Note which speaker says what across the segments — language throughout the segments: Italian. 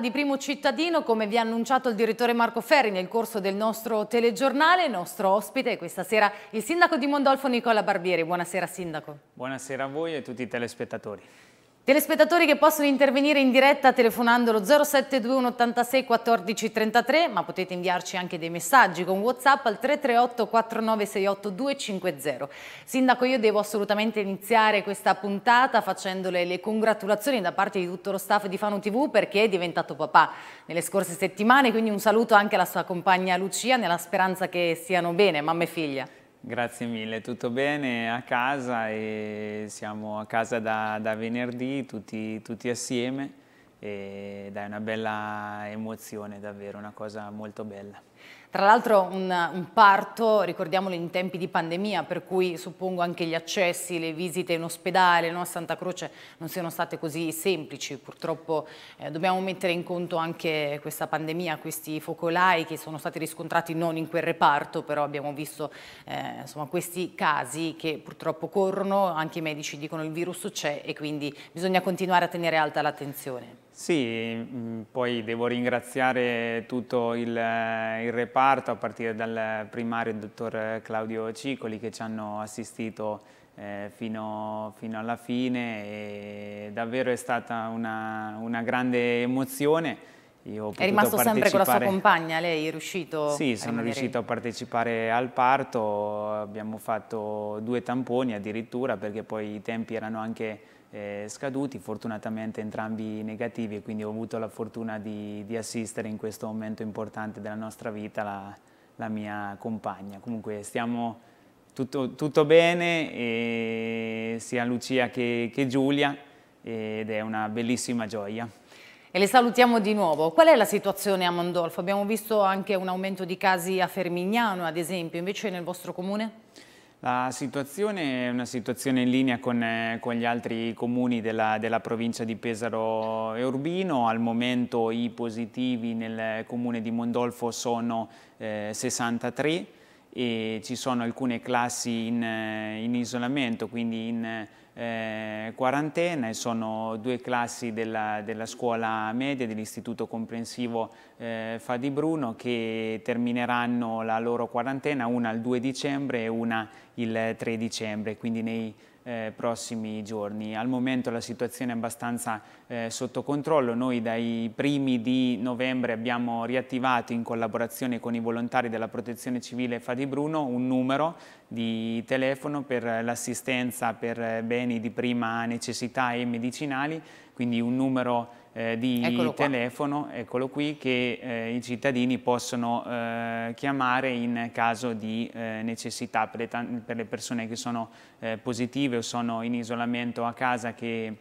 Speaker 1: di Primo Cittadino, come vi ha annunciato il direttore Marco Ferri nel corso del nostro telegiornale, nostro ospite questa sera il sindaco di Mondolfo Nicola Barbieri. Buonasera sindaco.
Speaker 2: Buonasera a voi e a tutti i telespettatori.
Speaker 1: Telespettatori che possono intervenire in diretta telefonandolo 0721 86 14 33, ma potete inviarci anche dei messaggi con Whatsapp al 338 4968 250. Sindaco, io devo assolutamente iniziare questa puntata facendole le congratulazioni da parte di tutto lo staff di Fano TV perché è diventato papà nelle scorse settimane, quindi un saluto anche alla sua compagna Lucia nella speranza che stiano bene, mamma e figlia.
Speaker 2: Grazie mille, tutto bene a casa e siamo a casa da, da venerdì tutti, tutti assieme e dai una bella emozione davvero, una cosa
Speaker 1: molto bella. Tra l'altro un, un, parto, ricordiamolo, in tempi di pandemia, per cui suppongo anche gli accessi, le visite in ospedale, no, a Santa Croce non siano state così semplici. Purtroppo eh, dobbiamo mettere in conto anche questa pandemia, questi focolai che sono stati riscontrati non in quel reparto, però abbiamo visto eh, insomma, questi casi che purtroppo corrono, anche i medici dicono il virus c'è e quindi bisogna continuare a tenere alta l'attenzione.
Speaker 2: Sì, mm, poi devo ringraziare tutto il, eh, il, reparto a partire dal primario il dottor Claudio Cicoli che ci hanno assistito eh, fino, fino, alla fine e davvero è stata una, una grande emozione. Io è rimasto sempre con la sua compagna,
Speaker 1: lei è riuscito? Sì, sono riuscito a
Speaker 2: partecipare al parto, abbiamo fatto due tamponi addirittura perché poi i tempi erano anche eh, scaduti, fortunatamente entrambi negativi e quindi ho avuto la fortuna di, di, assistere in questo momento importante della nostra vita la, la mia compagna. Comunque stiamo tutto, tutto bene, sia Lucia che, che Giulia ed è una bellissima gioia.
Speaker 1: E le salutiamo di nuovo. Qual è la situazione a Mondolfo? Abbiamo visto anche un aumento di casi a Fermignano, ad esempio, invece nel vostro comune?
Speaker 2: La situazione è una situazione in linea con, eh, con gli altri comuni della, della, provincia di Pesaro e Urbino. Al momento i positivi nel comune di Mondolfo sono eh, 63 e ci sono alcune classi in, eh, in isolamento, quindi in eh, quarantena e sono due classi della, della scuola media dell'istituto comprensivo eh, Fadi Bruno che termineranno la loro quarantena, una il 2 dicembre e una il 3 dicembre, quindi nei eh, prossimi giorni. Al momento la situazione è abbastanza eh, sotto controllo. Noi dai primi di novembre abbiamo riattivato in collaborazione con i volontari della Protezione Civile Fadi Bruno un numero di telefono per l'assistenza per beni di prima necessità e medicinali, quindi un numero eh, di eccolo telefono, eccolo qui, che eh, i cittadini possono eh, chiamare in caso di eh, necessità per le, per le, persone che sono eh, positive o sono in isolamento a casa che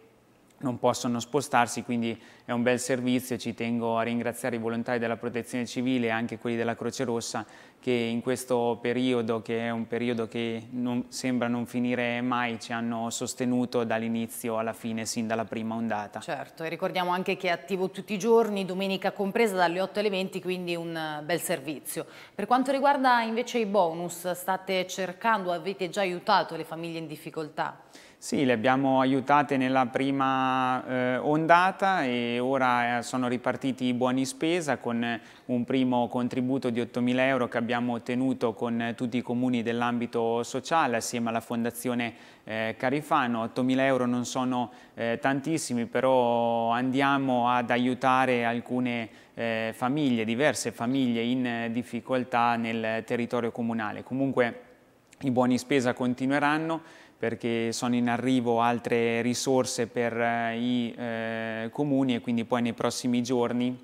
Speaker 2: non possono spostarsi, quindi è un bel servizio. Ci tengo a ringraziare i volontari della Protezione Civile e anche quelli della Croce Rossa che in questo periodo, che è un periodo che non, sembra non finire mai, ci hanno sostenuto dall'inizio alla fine, sin dalla prima ondata. Certo,
Speaker 1: e ricordiamo anche che è attivo tutti i giorni, domenica compresa, dalle 8 alle 20, quindi un bel servizio. Per quanto riguarda invece i bonus, state cercando, avete già aiutato le famiglie in difficoltà?
Speaker 2: Sì, le abbiamo aiutate nella prima eh, ondata e ora eh, sono ripartiti i buoni spesa con un primo contributo di 8.000 euro che abbiamo ottenuto con tutti i comuni dell'ambito sociale assieme alla Fondazione eh, Carifano. 8.000 euro non sono eh, tantissimi, però andiamo ad aiutare alcune eh, famiglie, diverse famiglie in difficoltà nel territorio comunale. Comunque i buoni spesa continueranno perché sono in arrivo altre risorse per eh, i eh, comuni e quindi poi nei prossimi giorni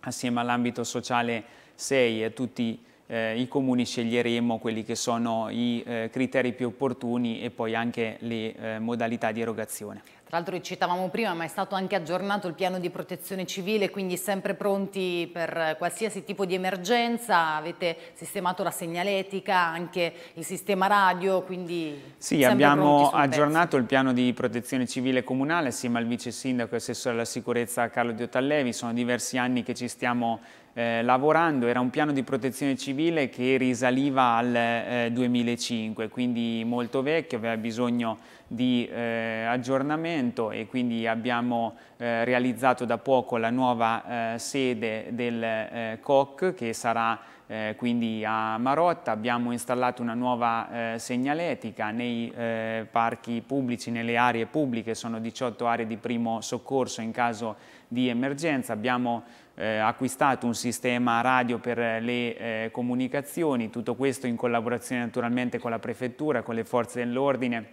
Speaker 2: assieme all'ambito sociale 6 e tutti eh, i comuni sceglieremo quelli che sono i eh, criteri più opportuni e poi anche le eh, modalità di erogazione.
Speaker 1: Tra l'altro citavamo prima, ma è stato anche aggiornato il piano di protezione civile, quindi sempre pronti per qualsiasi tipo di emergenza, avete sistemato la segnaletica, anche il sistema radio, quindi...
Speaker 2: Sì, abbiamo aggiornato pezzo. il piano di protezione civile comunale assieme al vice sindaco e assessore alla sicurezza Carlo Diotallevi, sono diversi anni che ci stiamo eh, lavorando era un piano di protezione civile che risaliva al eh, 2005, quindi molto vecchio, aveva bisogno di eh, aggiornamento e quindi abbiamo eh, realizzato da poco la nuova eh, sede del COC eh, che sarà eh, quindi a Marotta abbiamo installato una nuova eh, segnaletica nei eh, parchi pubblici, nelle aree pubbliche, sono 18 aree di primo soccorso in caso di emergenza, abbiamo eh, acquistato un sistema radio per le eh, comunicazioni, tutto questo in collaborazione naturalmente con la prefettura, con le forze dell'ordine,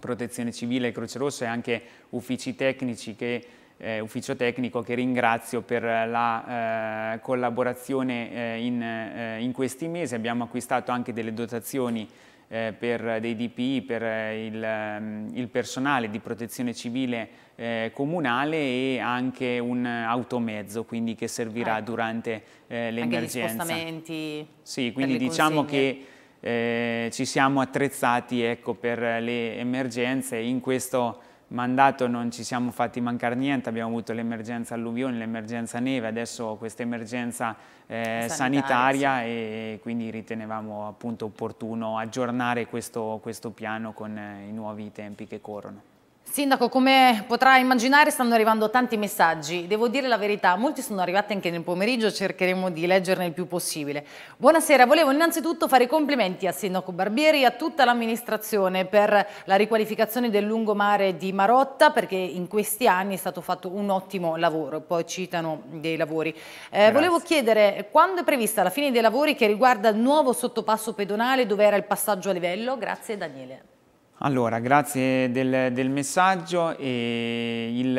Speaker 2: protezione civile, Croce Rossa e anche uffici tecnici che eh, ufficio tecnico che ringrazio per la eh, collaborazione eh, in, eh, in, questi mesi. Abbiamo acquistato anche delle dotazioni eh, per dei DPI, per eh, il, ehm, il personale di protezione civile eh, comunale e anche un automezzo quindi che servirà ah, durante eh, l'emergenza. Anche gli
Speaker 1: spostamenti
Speaker 2: Sì, quindi diciamo consegne. che eh, ci siamo attrezzati ecco, per le emergenze in questo mandato non ci siamo fatti mancare niente, abbiamo avuto l'emergenza alluvioni, l'emergenza neve, adesso questa emergenza eh, sanitaria, sanitaria sì. e quindi ritenevamo appunto opportuno aggiornare questo, questo piano con eh, i nuovi tempi che corrono.
Speaker 1: Sindaco, come potrà immaginare stanno arrivando tanti messaggi. Devo dire la verità, molti sono arrivati anche nel pomeriggio, cercheremo di leggerne il più possibile. Buonasera, volevo innanzitutto fare i complimenti a Sindaco Barbieri e a tutta l'amministrazione per la riqualificazione del lungomare di Marotta, perché in questi anni è stato fatto un ottimo lavoro, poi citano dei lavori. Eh, volevo chiedere, quando è prevista la fine dei lavori che riguarda il nuovo sottopasso pedonale dove era il passaggio a livello? Grazie Daniele.
Speaker 2: Allora, grazie del, del messaggio il,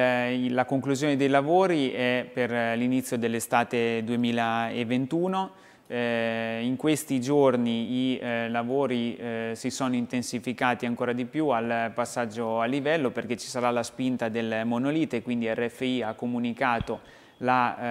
Speaker 2: la conclusione dei lavori è per l'inizio dell'estate 2021. Eh, in questi giorni i eh, lavori eh, si sono intensificati ancora di più al passaggio a livello perché ci sarà la spinta del monolite, quindi RFI ha comunicato la, eh,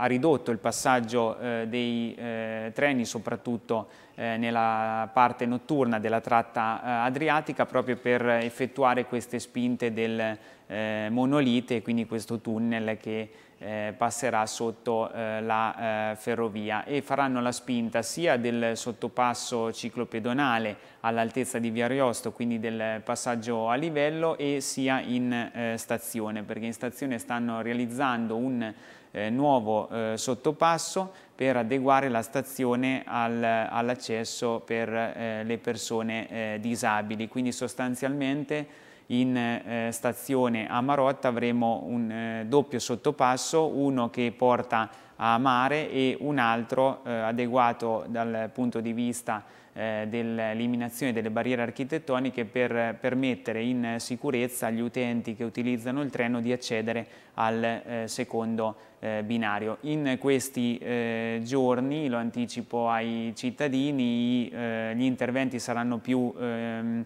Speaker 2: ha ridotto il passaggio eh, dei eh, treni soprattutto eh, nella parte notturna della tratta eh, adriatica proprio per effettuare queste spinte del eh, monolite quindi questo tunnel che eh, passerà sotto eh, la ferrovia e faranno la spinta sia del sottopasso ciclopedonale all'altezza di Via Ariosto, quindi del passaggio a livello e sia in stazione perché in stazione stanno realizzando un eh, nuovo eh, sottopasso per adeguare la stazione al, all'accesso per eh, le persone eh, disabili. Quindi sostanzialmente in eh, stazione a Marotta avremo un doppio sottopasso, uno che porta a amare e un altro eh, adeguato dal punto di vista eh, dell'eliminazione delle barriere architettoniche per permettere in sicurezza agli utenti che utilizzano il treno di accedere al eh, secondo eh, binario. In questi giorni, lo anticipo ai cittadini, gli interventi saranno più ehm,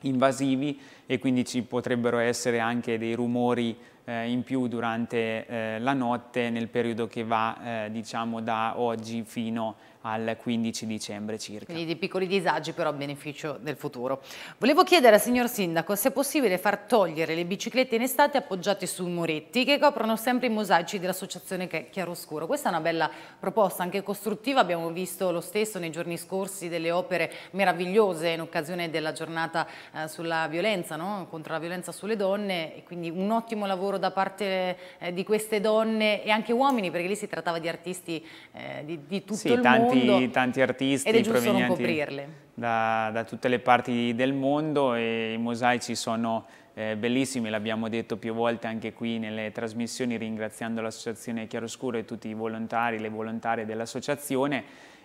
Speaker 2: invasivi e quindi ci potrebbero essere anche dei rumori eh, in più durante eh, la notte nel periodo che va eh, diciamo da oggi fino al 15 dicembre circa.
Speaker 1: Quindi dei piccoli disagi però a beneficio del futuro. Volevo chiedere al signor Sindaco se è possibile far togliere le biciclette in estate appoggiate su muretti che coprono sempre i mosaici dell'associazione Chiaroscuro. Questa è una bella proposta, anche costruttiva, abbiamo visto lo stesso nei giorni scorsi delle opere meravigliose in occasione della giornata eh, sulla violenza, no? contro la violenza sulle donne, e quindi un ottimo lavoro da parte eh, di queste donne e anche uomini, perché lì si trattava di artisti eh, di, di,
Speaker 2: tutto sì, il mondo Sì, tanti tanti, tanti, artisti ed è giusto non coprirle. Da, da, tutte le parti del mondo e i mosaici sono eh, bellissimi, l'abbiamo detto più volte anche qui nelle trasmissioni ringraziando l'associazione Chiaroscuro e tutti i volontari, le volontarie dell'associazione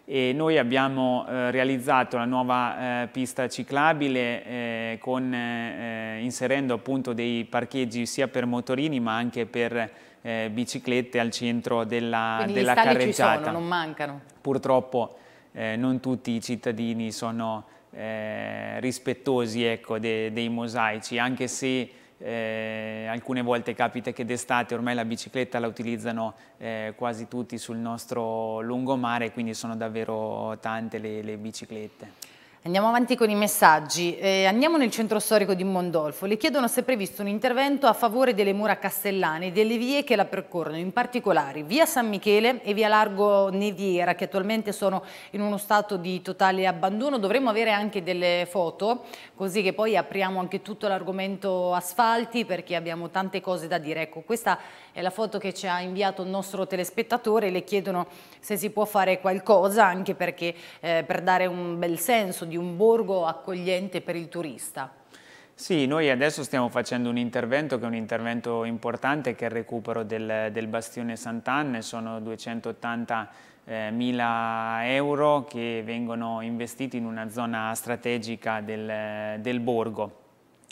Speaker 2: e noi abbiamo eh, realizzato la nuova eh, pista ciclabile eh, con, eh, eh, inserendo appunto dei parcheggi sia per motorini ma anche per eh, biciclette al centro della, Quindi della carreggiata. Ci sono, non mancano. Purtroppo eh, non tutti i cittadini sono eh, rispettosi ecco, de, dei mosaici, anche se eh, alcune volte capita che d'estate ormai la bicicletta la utilizzano eh, quasi tutti sul nostro lungomare, quindi sono davvero tante le, le biciclette.
Speaker 1: Andiamo avanti con i messaggi. Eh, andiamo nel centro storico di Mondolfo. Le chiedono se è previsto un intervento a favore delle mura castellane e delle vie che la percorrono, in particolare via San Michele e via Largo Neviera, che attualmente sono in uno stato di totale abbandono. Dovremmo avere anche delle foto, così che poi apriamo anche tutto l'argomento asfalti, perché abbiamo tante cose da dire. Ecco, questa è la foto che ci ha inviato il nostro telespettatore. Le chiedono se si può fare qualcosa, anche perché eh, per dare un bel senso di un borgo accogliente per il turista.
Speaker 2: Sì, noi adesso stiamo facendo un intervento che è un intervento importante che è il recupero del, del bastione Sant'Anne, sono 280 eh, mila euro che vengono investiti in una zona strategica del, del borgo.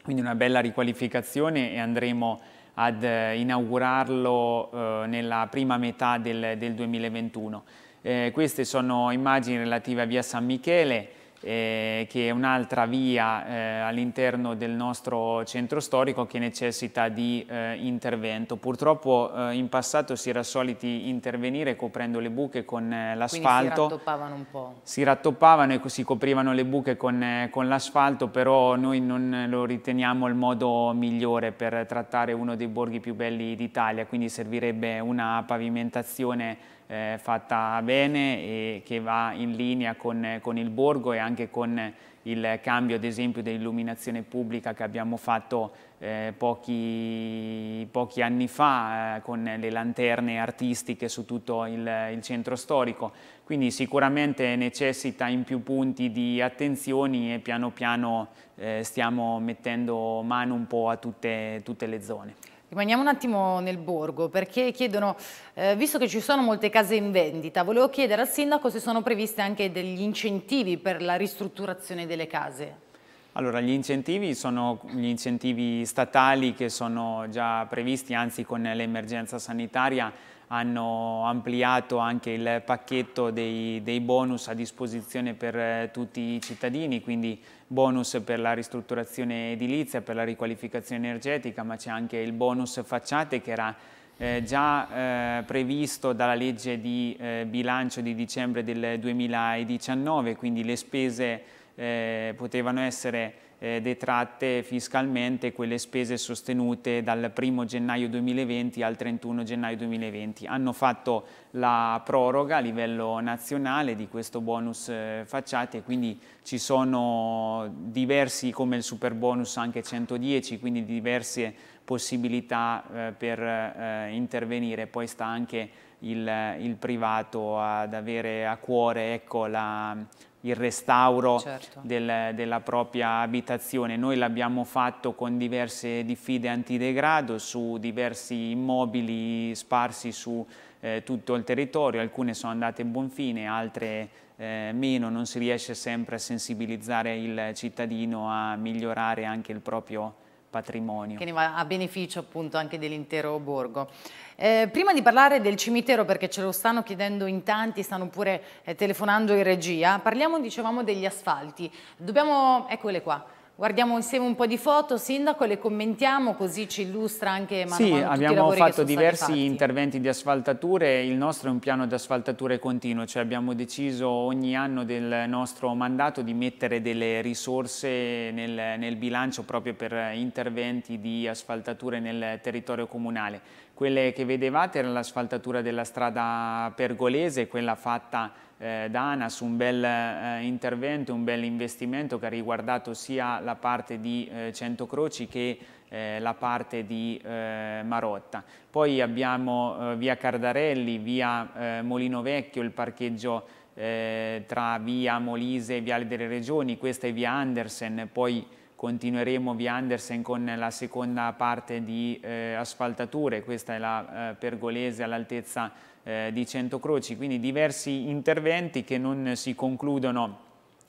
Speaker 2: Quindi una bella riqualificazione e andremo ad eh, inaugurarlo eh, nella prima metà del, del 2021. Eh, queste sono immagini relative a via San Michele, eh, che è un'altra via eh, all'interno del nostro centro storico che necessita di eh, intervento. Purtroppo eh, in passato si era soliti intervenire coprendo le buche con eh, l'asfalto. Si
Speaker 1: rattoppavano un po'.
Speaker 2: Si rattoppavano e si coprivano le buche con, eh, con l'asfalto, però noi non lo riteniamo il modo migliore per trattare uno dei borghi più belli d'Italia, quindi servirebbe una pavimentazione eh, fatta bene e che va in linea con, con, il borgo e anche con il cambio ad esempio dell'illuminazione pubblica che abbiamo fatto eh, pochi, pochi, anni fa eh, con le lanterne artistiche su tutto il, il centro storico. Quindi sicuramente necessita in più punti di attenzioni e piano piano eh, stiamo mettendo mano un po' a tutte, tutte le zone.
Speaker 1: Rimaniamo un attimo nel borgo perché chiedono, eh, visto che ci sono molte case in vendita, volevo chiedere al sindaco se sono previsti anche degli incentivi per la ristrutturazione delle case.
Speaker 2: Allora, gli incentivi sono gli incentivi statali che sono già previsti, anzi con l'emergenza sanitaria hanno ampliato anche il pacchetto dei, dei bonus a disposizione per eh, tutti i cittadini, quindi bonus per la ristrutturazione edilizia, per la riqualificazione energetica, ma c'è anche il bonus facciate che era eh, già eh, previsto dalla legge di eh, bilancio di dicembre del 2019, quindi le spese eh, potevano essere eh, detratte fiscalmente quelle spese sostenute dal 1 gennaio 2020 al 31 gennaio 2020. Hanno fatto la proroga a livello nazionale di questo bonus eh, facciate, quindi ci sono diversi, come il super bonus anche 110, quindi diverse possibilità eh, per eh, intervenire. Poi sta anche il, il privato ad avere a cuore ecco, la, il restauro certo. del, della propria abitazione. Noi l'abbiamo fatto con diverse diffide antidegrado su diversi immobili sparsi su eh, tutto il territorio, alcune sono andate in buon fine, altre eh, meno, non si riesce sempre a sensibilizzare il cittadino a migliorare anche il proprio patrimonio. Che
Speaker 1: ne va a beneficio appunto anche dell'intero borgo. Eh, prima di parlare del cimitero, perché ce lo stanno chiedendo in tanti, stanno pure eh, telefonando in regia, parliamo, dicevamo, degli asfalti. Dobbiamo, eccole qua, Guardiamo insieme un po' di foto, Sindaco, le commentiamo così ci illustra anche Manu Sì, mano abbiamo fatto diversi
Speaker 2: interventi di asfaltature, il nostro è un piano di asfaltature continuo, cioè abbiamo deciso ogni anno del nostro mandato di mettere delle risorse nel, nel bilancio proprio per interventi di asfaltature nel territorio comunale. Quelle che vedevate era l'asfaltatura della strada pergolese, quella fatta eh, da ANAS un bel eh, intervento, un bel investimento che ha riguardato sia la parte di eh, Centocroci che eh, la parte di eh, Marotta. Poi abbiamo eh, via Cardarelli, via Molino Vecchio, il parcheggio tra via Molise e Viale delle Regioni, questa è via Andersen, poi continueremo via Andersen con la seconda parte di eh, asfaltature, questa è la eh, pergolese all'altezza eh, di Centocroci, quindi diversi interventi che non si concludono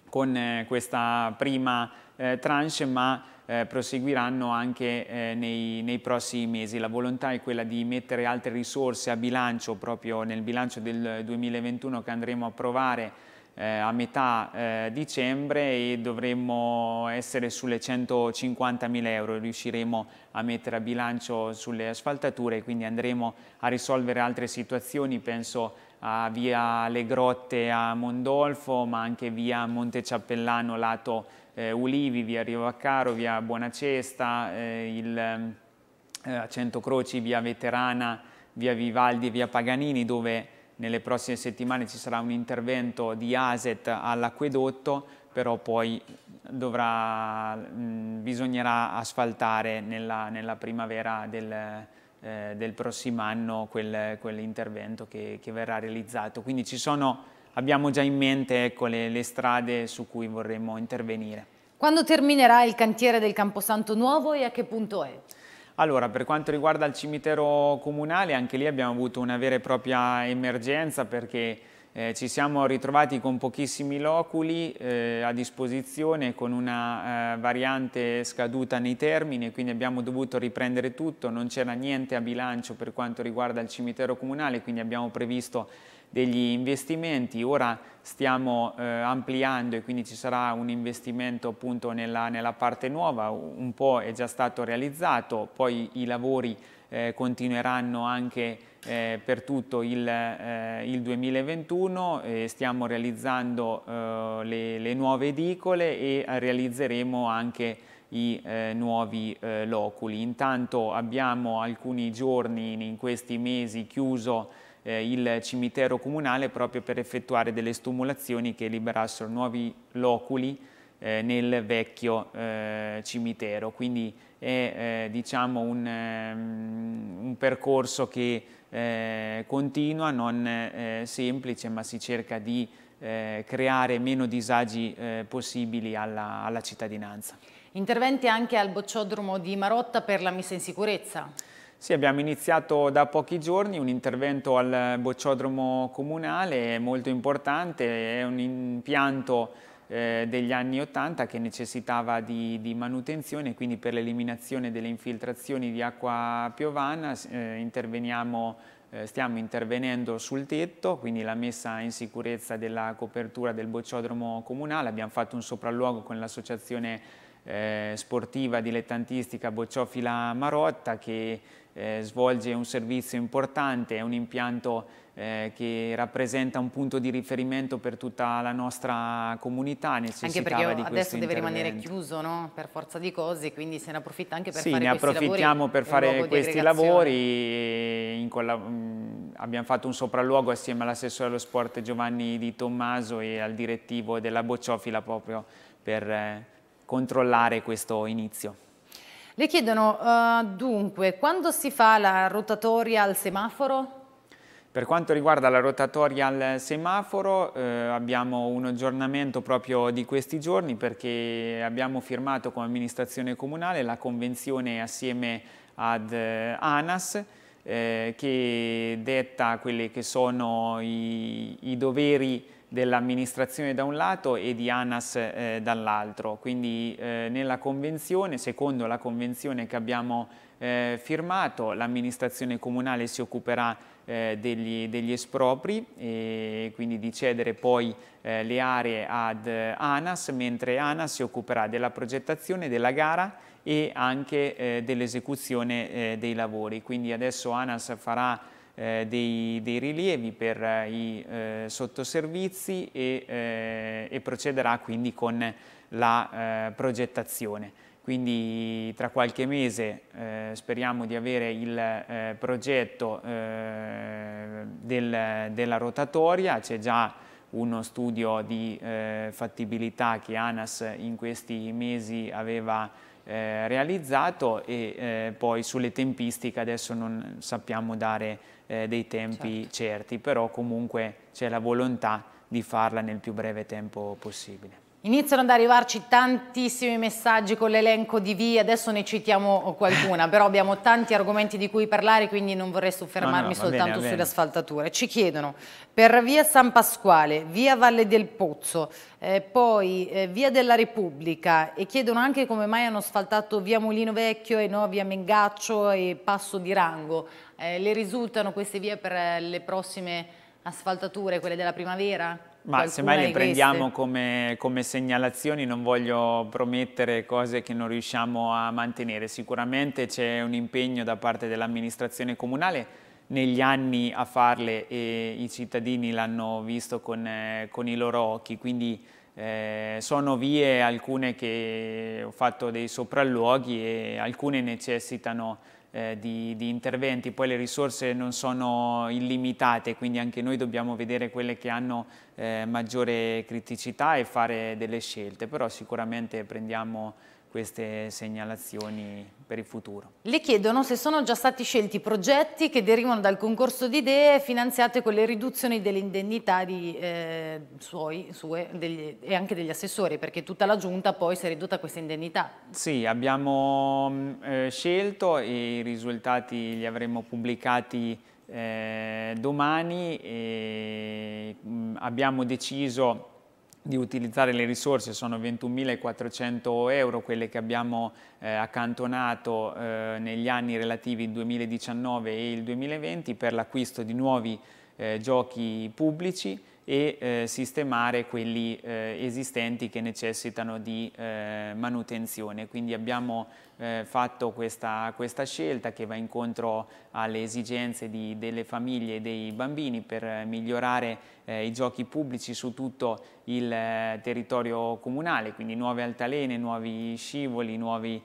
Speaker 2: con eh, questa prima eh, tranche ma eh, proseguiranno anche nei, nei, prossimi mesi. La volontà è quella di mettere altre risorse a bilancio proprio nel bilancio del 2021 che andremo a provare eh, a metà eh, dicembre e dovremmo essere sulle 150.000 euro, riusciremo a mettere a bilancio sulle asfaltature, e quindi andremo a risolvere altre situazioni, penso a via Le Grotte a Mondolfo, ma anche via Monte Ciappellano lato eh, Ulivi, via Rio Vaccaro, via Buonacesta, eh, il, eh, Centocroci, via Veterana, via Vivaldi, via Paganini, dove nelle prossime settimane ci sarà un intervento di ASET all'acquedotto, però poi dovrà, mh, bisognerà asfaltare nella, nella primavera del, eh, del, prossimo anno quel, quell'intervento che, che, verrà realizzato. Quindi sono, abbiamo già in mente ecco, le, le strade su cui vorremmo intervenire.
Speaker 1: Quando terminerà il cantiere del Camposanto Nuovo e a che punto è?
Speaker 2: Allora, per quanto riguarda il cimitero comunale, anche lì abbiamo avuto una vera e propria emergenza perché eh, ci siamo ritrovati con pochissimi loculi eh, a disposizione, con una eh, variante scaduta nei termini, quindi abbiamo dovuto riprendere tutto, non c'era niente a bilancio per quanto riguarda il cimitero comunale, quindi abbiamo previsto degli investimenti, ora stiamo eh, ampliando e quindi ci sarà un investimento appunto nella, nella, parte nuova, un po' è già stato realizzato, poi i lavori eh, continueranno anche eh, per tutto il, eh, il 2021, stiamo realizzando eh, le, le, nuove edicole e realizzeremo anche i eh, nuovi eh, loculi. Intanto abbiamo alcuni giorni in questi mesi chiuso eh, il cimitero comunale proprio per effettuare delle stimolazioni che liberassero nuovi loculi eh, nel vecchio eh, cimitero. Quindi è eh, diciamo un, ehm, un, percorso che eh, continua, non eh, semplice, ma si cerca di creare meno disagi possibili alla, alla cittadinanza.
Speaker 1: Interventi anche al bocciodromo di Marotta per la messa in sicurezza.
Speaker 2: Sì, abbiamo iniziato da pochi giorni un intervento al bocciodromo comunale molto importante, è un impianto eh, degli anni 80 che necessitava di, di manutenzione, quindi per l'eliminazione delle infiltrazioni di acqua piovana eh, interveniamo eh, stiamo intervenendo sul tetto, quindi la messa in sicurezza della copertura del bocciodromo comunale, abbiamo fatto un sopralluogo con l'associazione eh, sportiva dilettantistica Bocciofila Marotta che eh, svolge un servizio importante, è un impianto eh, che rappresenta un punto di riferimento per tutta la nostra comunità. Anche perché adesso deve rimanere
Speaker 1: chiuso no? per forza di cose, quindi se ne approfitta anche per sì, fare questi lavori. Sì, ne approfittiamo per fare questi lavori.
Speaker 2: Eh, mm, abbiamo fatto un sopralluogo assieme all'assessore allo sport Giovanni Di Tommaso e al direttivo della Bocciofila proprio per... Eh, controllare questo inizio.
Speaker 1: Le chiedono, uh, dunque, quando si fa la rotatoria al semaforo?
Speaker 2: Per quanto riguarda la rotatoria al semaforo eh, abbiamo un aggiornamento proprio di questi giorni perché abbiamo firmato come amministrazione comunale la convenzione assieme ad eh, ANAS eh, che detta quelli che sono i, i doveri dell'amministrazione da un lato e di ANAS eh, dall'altro. Quindi eh, nella convenzione, secondo la convenzione che abbiamo eh, firmato, l'amministrazione comunale si occuperà eh, degli, degli, espropri e quindi di cedere poi eh, le aree ad ANAS, mentre ANAS si occuperà della progettazione, della gara e anche eh, dell'esecuzione dei lavori. Quindi adesso ANAS farà eh, dei, dei, rilievi per eh, i eh, sottoservizi e, eh, e, procederà quindi con la eh, progettazione. Quindi tra qualche mese speriamo di avere il progetto del, della rotatoria, c'è già uno studio di eh, fattibilità che ANAS in questi mesi aveva eh, realizzato e eh, poi sulle tempistiche adesso non sappiamo dare eh, dei tempi certo. certi, però comunque c'è la volontà di farla nel più breve tempo possibile.
Speaker 1: Iniziano ad arrivarci tantissimi messaggi con l'elenco di vie, adesso ne citiamo qualcuna, però abbiamo tanti argomenti di cui parlare, quindi non vorrei soffermarmi no, no, soltanto bene, sulle bene. asfaltature. Ci chiedono per via San Pasquale, via Valle del Pozzo, eh, poi eh, via della Repubblica e chiedono anche come mai hanno asfaltato via Mulino Vecchio e no via Mengaccio e Passo di Rango. Eh, le risultano queste vie per eh, le prossime asfaltature, quelle della primavera?
Speaker 2: Ma semmai le prendiamo come, come, segnalazioni, non voglio promettere cose che non riusciamo a mantenere. Sicuramente c'è un impegno da parte dell'amministrazione comunale negli anni a farle e i cittadini l'hanno visto con, eh, con, i loro occhi, quindi eh, sono vie alcune che ho fatto dei sopralluoghi e alcune necessitano eh, di, di, interventi, poi le risorse non sono illimitate, quindi anche noi dobbiamo vedere quelle che hanno eh, maggiore criticità e fare delle scelte, però sicuramente prendiamo queste segnalazioni per il futuro.
Speaker 1: Le chiedono se sono già stati scelti progetti che derivano dal concorso di idee finanziate con le riduzioni dell'indennità eh, suoi, sue degli, e anche degli assessori, perché tutta la giunta poi si è ridotta a questa indennità.
Speaker 2: Sì, abbiamo eh, scelto e i risultati li avremo pubblicati eh, domani e mh, mm, abbiamo deciso di utilizzare le risorse sono 21.400 euro, quelle che abbiamo eh, accantonato eh, negli anni relativi il 2019 e il 2020 per l'acquisto di nuovi eh, giochi pubblici e eh, sistemare quelli eh, esistenti che necessitano di eh, manutenzione. Quindi abbiamo eh, fatto questa, questa, scelta che va incontro alle esigenze di, delle famiglie e dei bambini per migliorare eh, i giochi pubblici su tutto il eh, territorio comunale, quindi nuove altalene, nuovi scivoli, nuovi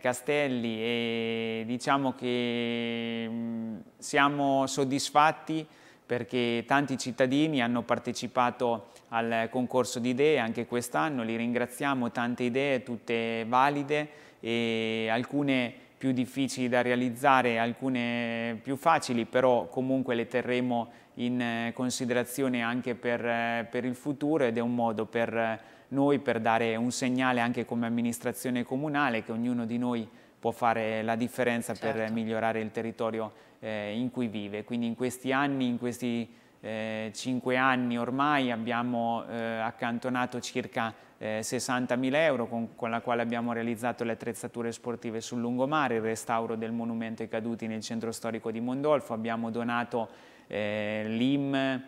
Speaker 2: castelli e diciamo che mh, mm, siamo soddisfatti perché tanti cittadini hanno partecipato al concorso di idee anche quest'anno, li ringraziamo, tante idee, tutte valide e alcune più difficili da realizzare, alcune più facili, però comunque le terremo in considerazione anche per, per il futuro ed è un modo per noi per dare un segnale anche come amministrazione comunale che ognuno di noi può fare la differenza certo. per migliorare il territorio eh, in cui vive. Quindi in questi anni, in questi eh, cinque anni ormai abbiamo eh, accantonato circa 60.000 eh, euro con, con, la quale abbiamo realizzato le attrezzature sportive sul lungomare, il restauro del monumento ai caduti nel centro storico di Mondolfo, abbiamo donato eh, l'IM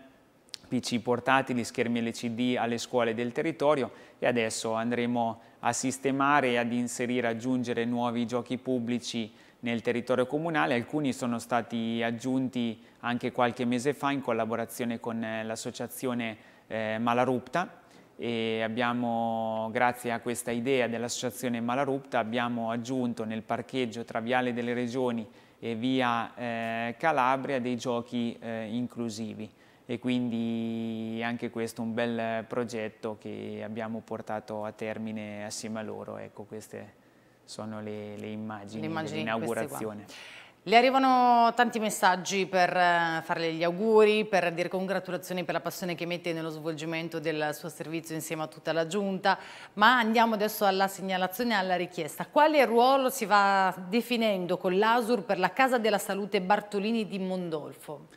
Speaker 2: PC portatili, schermi LCD alle scuole del territorio e adesso andremo a sistemare e ad inserire, aggiungere nuovi giochi pubblici nel territorio comunale, alcuni sono stati aggiunti anche qualche mese fa in collaborazione con eh, l'associazione eh, Malarupta e abbiamo, grazie a questa idea dell'associazione Malarupta, abbiamo aggiunto nel parcheggio tra Viale delle Regioni e via eh, Calabria dei giochi eh, inclusivi e quindi anche questo è un bel progetto che abbiamo portato a termine assieme a loro. Ecco, queste sono le, le immagini, immagini dell'inaugurazione.
Speaker 1: Le arrivano tanti messaggi per eh, farle gli auguri, per dire congratulazioni per la passione che mette nello svolgimento del suo servizio insieme a tutta la giunta, ma andiamo adesso alla segnalazione e alla richiesta. Quale ruolo si va definendo con l'ASUR per la Casa della Salute Bartolini di Mondolfo?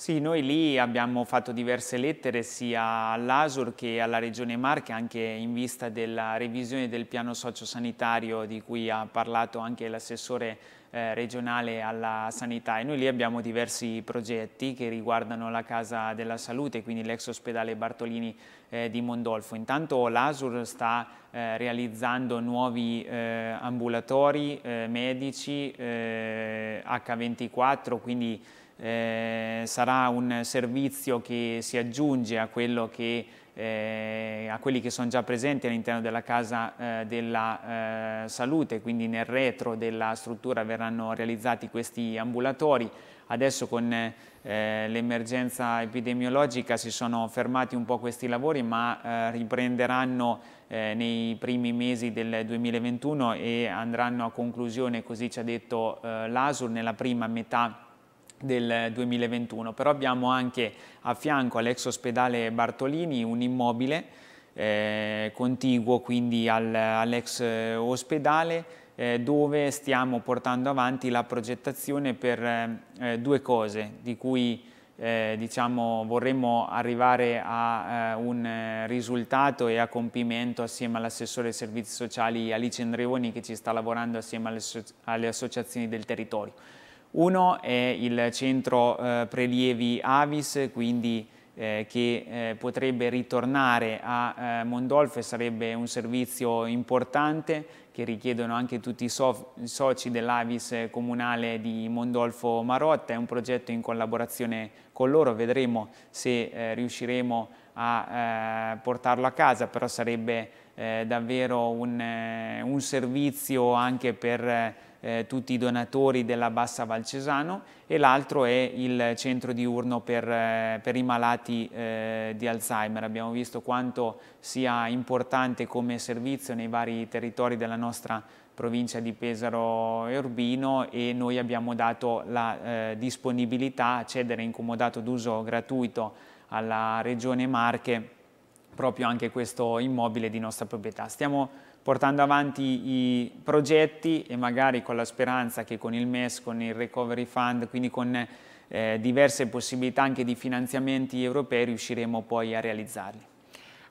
Speaker 2: Sì, noi lì abbiamo fatto diverse lettere sia all'ASUR che alla Regione Marche anche in vista della revisione del piano sociosanitario di cui ha parlato anche l'assessore eh, regionale alla sanità e noi lì abbiamo diversi progetti che riguardano la casa della salute, quindi l'ex ospedale Bartolini eh, di Mondolfo. Intanto l'ASUR sta eh, realizzando nuovi eh, ambulatori eh, medici H24, eh, quindi eh, sarà un servizio che si aggiunge a, che, eh, a quelli che sono già presenti all'interno della Casa eh, della eh, Salute, quindi nel retro della struttura verranno realizzati questi ambulatori. Adesso con eh, l'emergenza epidemiologica si sono fermati un po' questi lavori ma eh, riprenderanno nei primi mesi del 2021 e andranno a conclusione, così ci ha detto l'ASUR, nella prima metà del 2021, però abbiamo anche a fianco all'ex ospedale Bartolini un immobile eh, contiguo quindi al, all'ex ospedale eh, dove stiamo portando avanti la progettazione per eh, eh due cose di cui eh, diciamo, vorremmo arrivare a eh, un risultato e a compimento assieme all'assessore dei servizi sociali Alice Andreoni che ci sta lavorando assieme alle, alle associazioni del territorio. Uno è il centro eh, prelievi Avis, quindi eh, che eh, potrebbe ritornare a eh, Mondolfo e sarebbe un servizio importante che richiedono anche tutti i, so i soci dell'Avis comunale di Mondolfo Marotta. È un progetto in collaborazione con loro, vedremo se eh, riusciremo a eh, portarlo a casa, però sarebbe davvero un, un, servizio anche per eh, tutti i donatori della Bassa Valcesano e l'altro è il centro diurno per, eh, per i malati eh, di Alzheimer. Abbiamo visto quanto sia importante come servizio nei vari territori della nostra provincia di Pesaro e Urbino e noi abbiamo dato la eh, disponibilità a cedere incomodato d'uso gratuito alla Regione Marche proprio anche questo immobile di nostra proprietà. Stiamo portando avanti i progetti e magari con la speranza che con il MES, con il Recovery Fund, quindi con eh, diverse possibilità anche di finanziamenti europei riusciremo poi a realizzarli.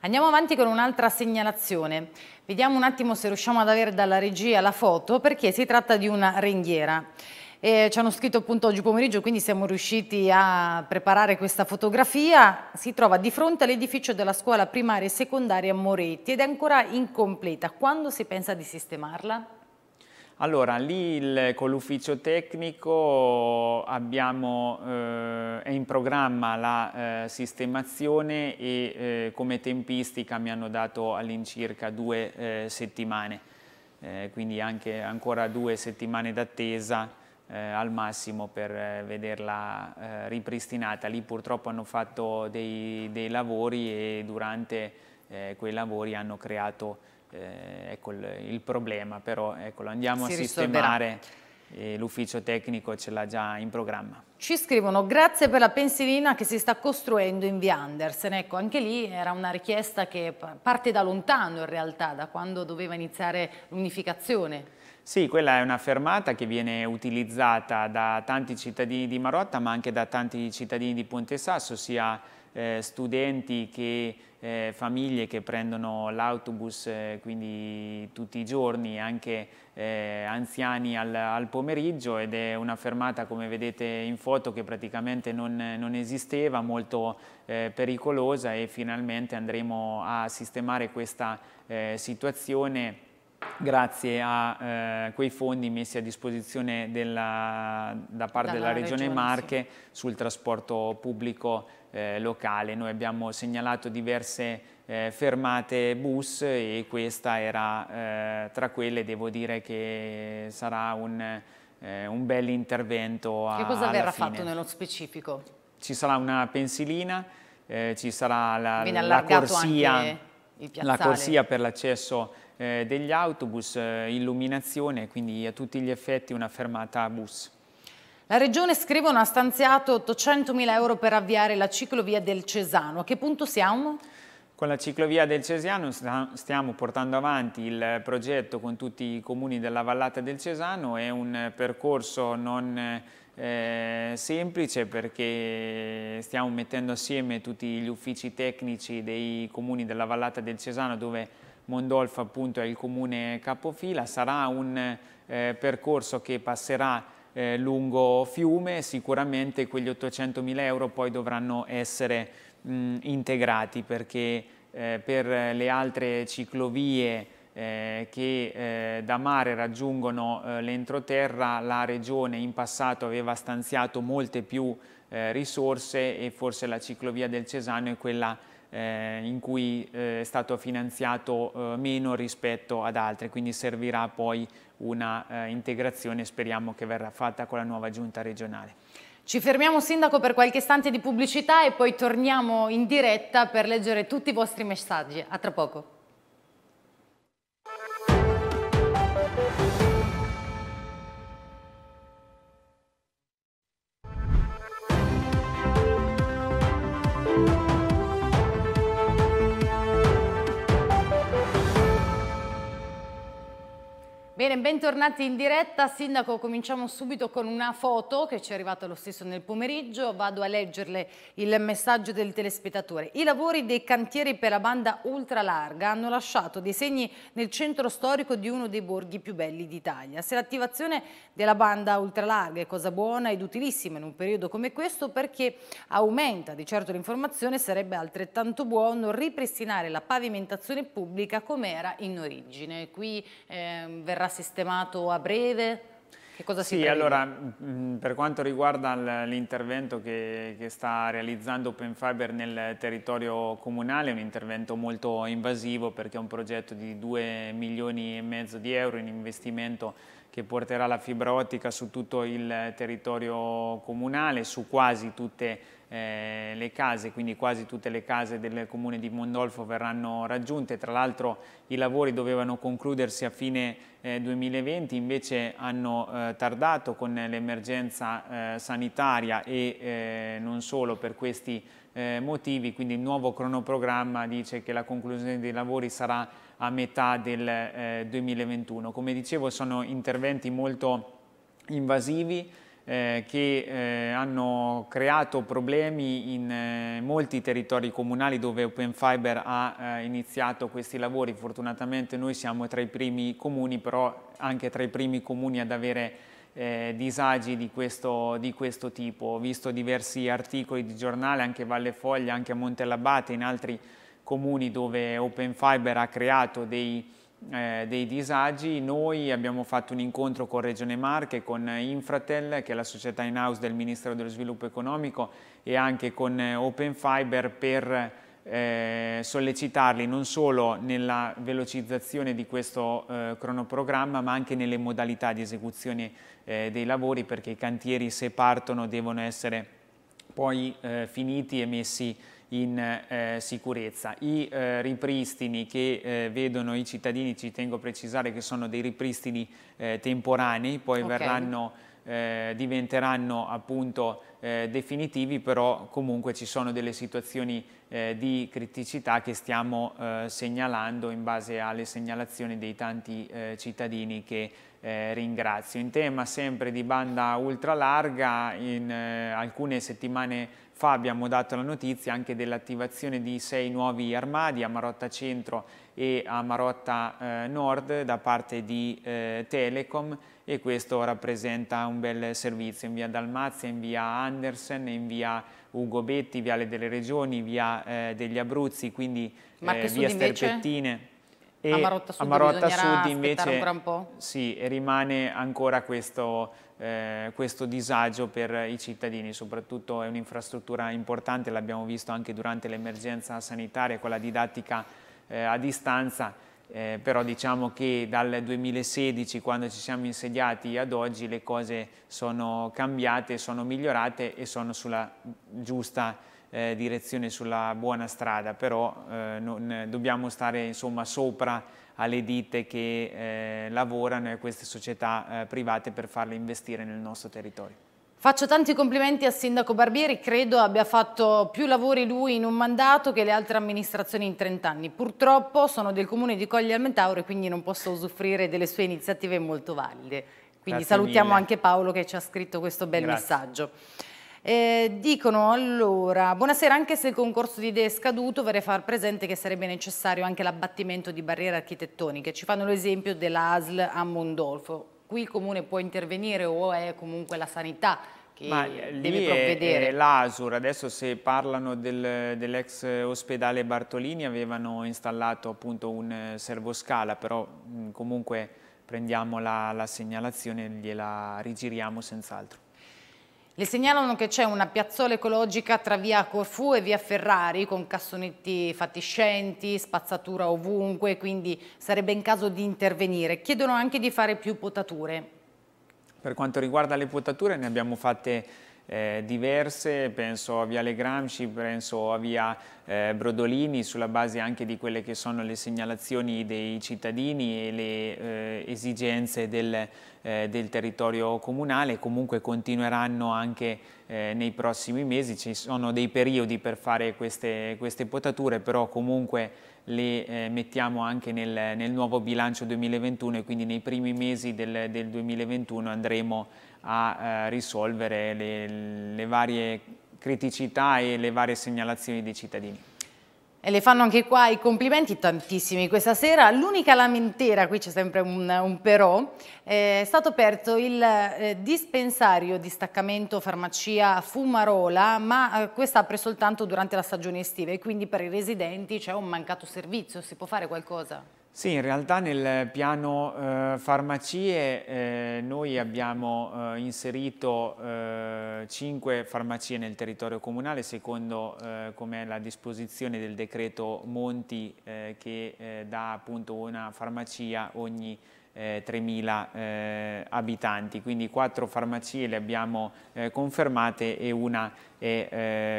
Speaker 1: Andiamo avanti con un'altra segnalazione. Vediamo un attimo se riusciamo ad avere dalla regia la foto perché si tratta di una ringhiera. Eh, ci hanno scritto appunto oggi pomeriggio, quindi siamo riusciti a preparare questa fotografia. Si trova di fronte all'edificio della scuola primaria e secondaria Moretti ed è ancora incompleta. Quando si pensa di sistemarla?
Speaker 2: Allora, lì il, con l'ufficio tecnico abbiamo, eh, è in programma la eh, sistemazione e eh, come tempistica mi hanno dato all'incirca due eh, settimane, eh, quindi anche ancora due settimane d'attesa eh, al massimo per eh, vederla eh, ripristinata. Lì purtroppo hanno fatto dei, dei lavori e durante eh, quei lavori hanno creato eh, ecco il, il, problema, però ecco, lo andiamo si a sistemare. L'ufficio tecnico ce l'ha già in programma.
Speaker 1: Ci scrivono grazie per la pensilina che si sta costruendo in via Andersen. Ecco, anche lì era una richiesta che parte da lontano in realtà, da quando doveva iniziare l'unificazione.
Speaker 2: Sì, quella è una fermata che viene utilizzata da tanti cittadini di Marotta ma anche da tanti cittadini di Ponte Sasso, sia eh, studenti che eh, famiglie che prendono l'autobus eh, quindi tutti i giorni, anche eh, anziani al, al, pomeriggio ed è una fermata come vedete in foto che praticamente non, non esisteva, molto eh, pericolosa e finalmente andremo a sistemare questa eh, situazione grazie a eh, quei fondi messi a disposizione della, da parte della Regione, regione Marche sì. sul trasporto pubblico eh, locale. Noi abbiamo segnalato diverse eh, fermate bus e questa era eh, tra quelle, devo dire che sarà un, eh, un bel intervento a, Che cosa verrà fine. fatto
Speaker 1: nello specifico?
Speaker 2: Ci sarà una pensilina, eh, ci sarà la, la corsia, la corsia per l'accesso eh, degli autobus, eh, illuminazione, quindi a tutti gli effetti una fermata a bus. La Regione,
Speaker 1: scrivono, ha stanziato 800.000 euro per avviare la ciclovia del Cesano. A che punto siamo?
Speaker 2: Con la ciclovia del Cesano stiamo portando avanti il progetto con tutti i comuni della vallata del Cesano, è un percorso non eh, semplice perché stiamo mettendo assieme tutti gli uffici tecnici dei comuni della vallata del Cesano dove Mondolfo appunto è il comune capofila, sarà un eh, percorso che passerà eh, lungo fiume, sicuramente quegli 800.000 euro poi dovranno essere mh, integrati perché eh, per le altre ciclovie eh, che eh, da mare raggiungono eh, l'entroterra, la Regione in passato aveva stanziato molte più eh, risorse e forse la ciclovia del Cesano è quella eh, in cui eh, è stato finanziato eh, meno rispetto ad altre, quindi servirà poi una eh, integrazione, speriamo che verrà fatta con la nuova giunta regionale.
Speaker 1: Ci fermiamo Sindaco per qualche istante di pubblicità e poi torniamo in diretta per leggere tutti i vostri messaggi. A tra poco. Bene, bentornati in diretta. Sindaco, cominciamo subito con una foto che ci è arrivata lo stesso nel pomeriggio. Vado a leggerle il messaggio del telespettatore. I lavori dei cantieri per la banda ultralarga hanno lasciato dei segni nel centro storico di uno dei borghi più belli d'Italia. Se l'attivazione della banda ultralarga è cosa buona ed utilissima in un periodo come questo perché aumenta di certo l'informazione, sarebbe altrettanto buono ripristinare la pavimentazione pubblica come era in origine. Qui eh, verrà sistemato a breve? Che cosa sì, si allora
Speaker 2: per quanto riguarda l'intervento che, che, sta realizzando Open Fiber nel territorio comunale è un intervento molto invasivo perché è un progetto di 2 milioni e mezzo di euro in investimento che porterà la fibra ottica su tutto il eh, territorio comunale, su quasi tutte eh, le case, quindi quasi tutte le case del comune di Mondolfo verranno raggiunte. Tra l'altro i lavori dovevano concludersi a fine eh, 2020, invece hanno eh, tardato con l'emergenza eh, sanitaria e eh, non solo per questi motivi, quindi il nuovo cronoprogramma dice che la conclusione dei lavori sarà a metà del eh, 2021. Come dicevo sono interventi molto invasivi eh, che eh, hanno creato problemi in eh, molti territori comunali dove Open Fiber ha eh, iniziato questi lavori. Fortunatamente noi siamo tra i primi comuni, però anche tra i primi comuni ad avere eh, disagi di questo, di questo, tipo. Ho visto diversi articoli di giornale, anche a Valle Foglia, anche a Montelabate, in altri comuni dove Open Fiber ha creato dei, eh, dei disagi, noi abbiamo fatto un incontro con Regione Marche, con Infratel, che è la società in house del Ministero dello Sviluppo Economico e anche con eh, Open Fiber per eh, sollecitarli non solo nella velocizzazione di questo eh, cronoprogramma ma anche nelle modalità di esecuzione eh, dei lavori perché i cantieri se partono devono essere poi eh, finiti e messi in eh, sicurezza. I eh, ripristini che eh, vedono i cittadini, ci tengo a precisare che sono dei ripristini eh, temporanei, poi okay. verranno, eh, diventeranno appunto eh, definitivi, però comunque ci sono delle situazioni di criticità che stiamo segnalando in base alle segnalazioni dei tanti cittadini che eh, ringrazio. In tema sempre di banda ultralarga, in eh, alcune settimane fa abbiamo dato la notizia anche dell'attivazione di sei nuovi armadi a Marotta Centro e a Marotta eh, Nord da parte di eh, Telecom e questo rappresenta un bel servizio in via Dalmazia, in via Andersen, in via Ugo Betti, Viale delle Regioni, via eh, degli Abruzzi, quindi eh, via Sterpettine. E a Marotta Sud, a Marotta Sud invece un gran po'. Sì, rimane ancora questo eh, questo disagio per i cittadini, soprattutto è un'infrastruttura importante, l'abbiamo visto anche durante l'emergenza sanitaria quella didattica eh, a distanza, eh, però diciamo che dal 2016 quando ci siamo insediati ad oggi le cose sono cambiate, sono migliorate e sono sulla giusta eh, direzione, sulla buona strada, però eh, non, dobbiamo stare insomma sopra alle ditte che eh, lavorano e a queste società eh, private per farle investire nel nostro territorio.
Speaker 1: Faccio tanti complimenti al sindaco Barbieri, credo abbia fatto più lavori lui in un mandato che le altre amministrazioni in 30 anni. Purtroppo sono del comune di Cogli al e quindi non posso usufruire delle sue iniziative molto valide. Quindi Grazie salutiamo mille. anche Paolo che ci ha scritto questo bel Grazie. messaggio. Eh, dicono allora, buonasera, anche se il concorso di idee è scaduto, vorrei far presente che sarebbe necessario anche l'abbattimento di barriere architettoniche. Ci fanno l'esempio dell'ASL a Mondolfo. Qui il comune può intervenire o è comunque la sanità
Speaker 2: ma eh, deve provvedere. Eh, l'Asur, adesso se parlano del, dell'ex ospedale Bartolini avevano installato appunto un eh, servoscala, però comunque prendiamo la, la segnalazione e gliela rigiriamo senz'altro. Le
Speaker 1: segnalano che c'è una piazzola ecologica tra via Corfu e via Ferrari con cassonetti fatiscenti, spazzatura ovunque, quindi sarebbe in caso di intervenire. Chiedono anche di fare più potature.
Speaker 2: Per quanto riguarda le potature ne abbiamo fatte eh, diverse, penso a Viale Gramsci, penso a Via eh, Brodolini, sulla base anche di quelle che sono le segnalazioni dei cittadini e le eh, esigenze del, eh, del, territorio comunale, comunque continueranno anche eh, nei prossimi mesi, ci sono dei periodi per fare queste, queste potature, però comunque le eh, mettiamo anche nel, nel, nuovo bilancio 2021 e quindi nei primi mesi del, del 2021 andremo a a eh, risolvere le, le varie criticità e le varie segnalazioni dei cittadini. E
Speaker 1: le fanno anche qua i complimenti tantissimi questa sera. L'unica lamentera, qui c'è sempre un, un però, eh, è stato aperto il eh, dispensario di staccamento farmacia Fumarola, ma eh, questa apre soltanto durante la stagione estiva e quindi per i residenti c'è un mancato servizio, si può fare qualcosa?
Speaker 2: Sì, in realtà nel piano eh, farmacie eh, noi abbiamo eh, inserito 5 eh, farmacie nel territorio comunale secondo eh, come è la disposizione del decreto Monti eh, che dà appunto una farmacia ogni 3.000 eh, eh, abitanti, quindi quattro farmacie le abbiamo eh, confermate e una è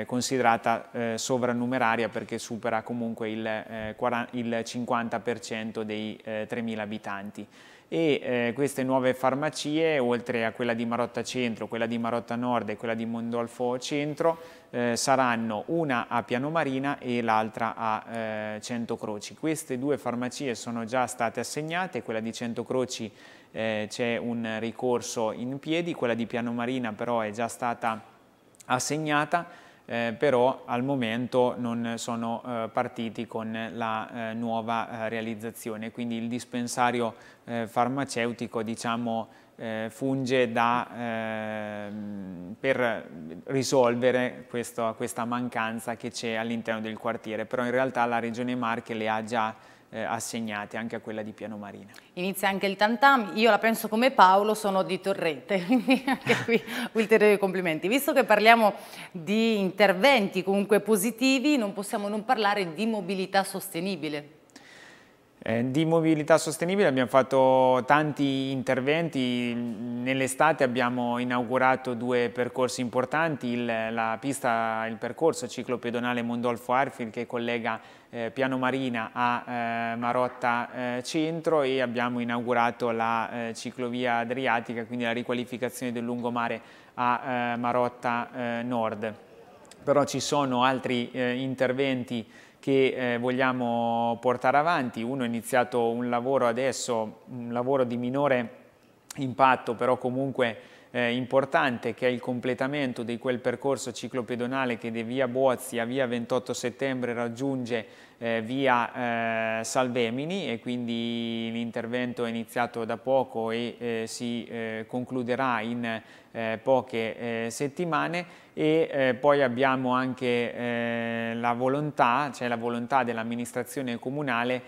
Speaker 2: eh, considerata eh, sovrannumeraria perché supera comunque il, 40, il 50% dei 3.000 abitanti e eh, queste nuove farmacie, oltre a quella di Marotta Centro, quella di Marotta Nord e quella di Mondolfo Centro, eh, saranno una a Piano Marina e l'altra a eh, Cento Croci. Queste due farmacie sono già state assegnate, quella di Cento Croci eh, c'è un ricorso in piedi, quella di Piano Marina però è già stata assegnata. Eh, però al momento non sono eh, partiti con la eh, nuova eh, realizzazione, quindi il dispensario eh, farmaceutico diciamo, eh, funge da, eh, per risolvere questo, questa mancanza che c'è all'interno del quartiere, però in realtà la Regione Marche le ha già eh, assegnate anche a quella di Piano Marina.
Speaker 1: Inizia anche il tantam, io la penso come Paolo, sono di Torrente, quindi anche qui ulteriori complimenti. Visto che parliamo di interventi comunque positivi, non possiamo non parlare di mobilità sostenibile.
Speaker 2: Eh, di mobilità sostenibile abbiamo fatto tanti interventi, nell'estate abbiamo inaugurato due percorsi importanti, il, la pista, il percorso ciclopedonale Mondolfo Arfield che collega eh, Piano Marina a eh, Marotta eh, Centro e abbiamo inaugurato la eh, ciclovia adriatica, quindi la riqualificazione del lungomare a Marotta Nord. Però ci sono altri interventi che eh, vogliamo portare avanti. Uno è iniziato un lavoro adesso, un lavoro di minore impatto però comunque eh, importante che è il completamento di quel percorso ciclopedonale che da via Bozzi a via 28 settembre raggiunge eh, via eh, Salvemini e quindi l'intervento è iniziato da poco e eh, si eh, concluderà in eh, poche eh, settimane e poi abbiamo anche la volontà, cioè la volontà dell'amministrazione comunale